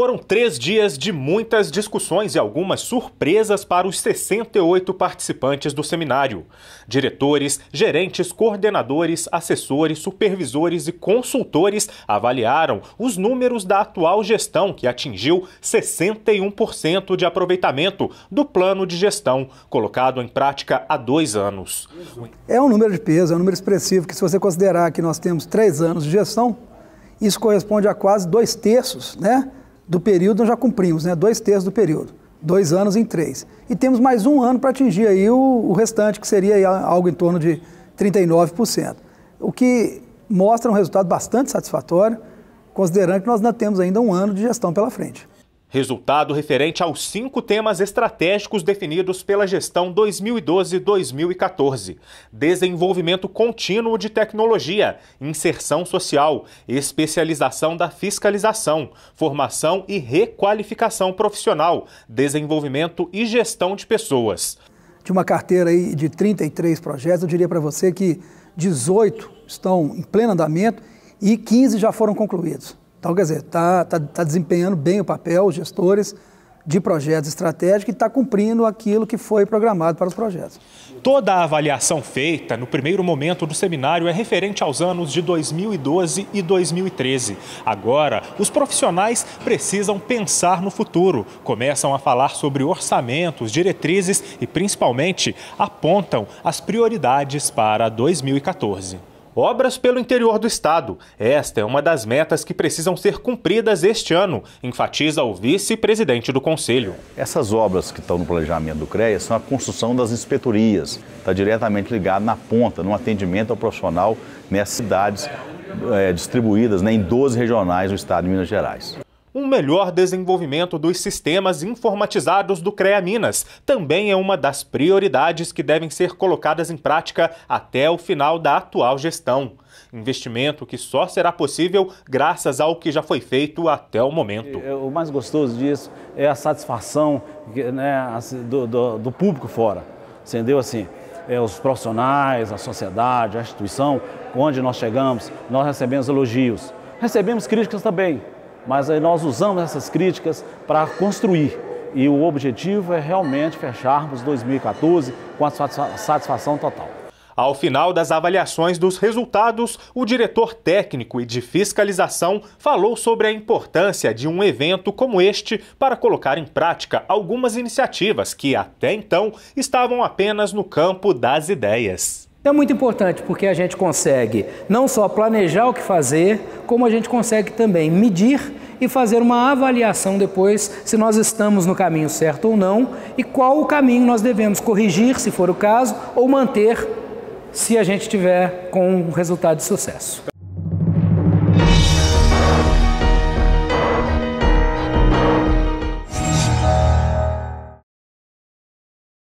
Foram três dias de muitas discussões e algumas surpresas para os 68 participantes do seminário. Diretores, gerentes, coordenadores, assessores, supervisores e consultores avaliaram os números da atual gestão, que atingiu 61% de aproveitamento do plano de gestão, colocado em prática há dois anos. É um número de peso, é um número expressivo, que se você considerar que nós temos três anos de gestão, isso corresponde a quase dois terços, né? do período nós já cumprimos, né? dois terços do período, dois anos em três. E temos mais um ano para atingir aí o, o, restante, que seria algo em torno de 39%. O que mostra um resultado bastante satisfatório, considerando que nós ainda temos ainda um ano de gestão pela frente resultado referente aos cinco temas estratégicos definidos pela gestão 2012-2014: desenvolvimento contínuo de tecnologia, inserção social, especialização da fiscalização, formação e requalificação profissional, desenvolvimento e gestão de pessoas. De uma carteira aí de 33 projetos, eu diria para você que 18 estão em pleno andamento e 15 já foram concluídos. Então, quer dizer, está tá, tá desempenhando bem o papel, os gestores de projetos estratégicos e está cumprindo aquilo que foi programado para os projetos. Toda a avaliação feita no primeiro momento do seminário é referente aos anos de 2012 e 2013. Agora, os profissionais precisam pensar no futuro, começam a falar sobre orçamentos, diretrizes e, principalmente, apontam as prioridades para 2014. Obras pelo interior do estado. Esta é uma das metas que precisam ser cumpridas este ano, enfatiza o vice-presidente do Conselho. Essas obras que estão no planejamento do CREA são a construção das inspetorias. Está diretamente ligado na ponta, no atendimento ao profissional nessas cidades é, distribuídas né, em 12 regionais do estado de Minas Gerais. Um melhor desenvolvimento dos sistemas informatizados do CREA Minas também é uma das prioridades que devem ser colocadas em prática até o final da atual gestão. Investimento que só será possível graças ao que já foi feito até o momento. É, o mais gostoso disso é a satisfação né, do, do, do público fora. Entendeu? Assim, é, os profissionais, a sociedade, a instituição, onde nós chegamos, nós recebemos elogios. Recebemos críticas também, mas aí nós usamos essas críticas para construir. E o objetivo é realmente fecharmos 2014 com a satisfação total. Ao final das avaliações dos resultados, o diretor técnico e de fiscalização falou sobre a importância de um evento como este para colocar em prática algumas iniciativas que até então estavam apenas no campo das ideias. Então, é muito importante porque a gente consegue não só planejar o que fazer, como a gente consegue também medir e fazer uma avaliação depois se nós estamos no caminho certo ou não e qual o caminho nós devemos corrigir, se for o caso, ou manter se a gente tiver com um resultado de sucesso.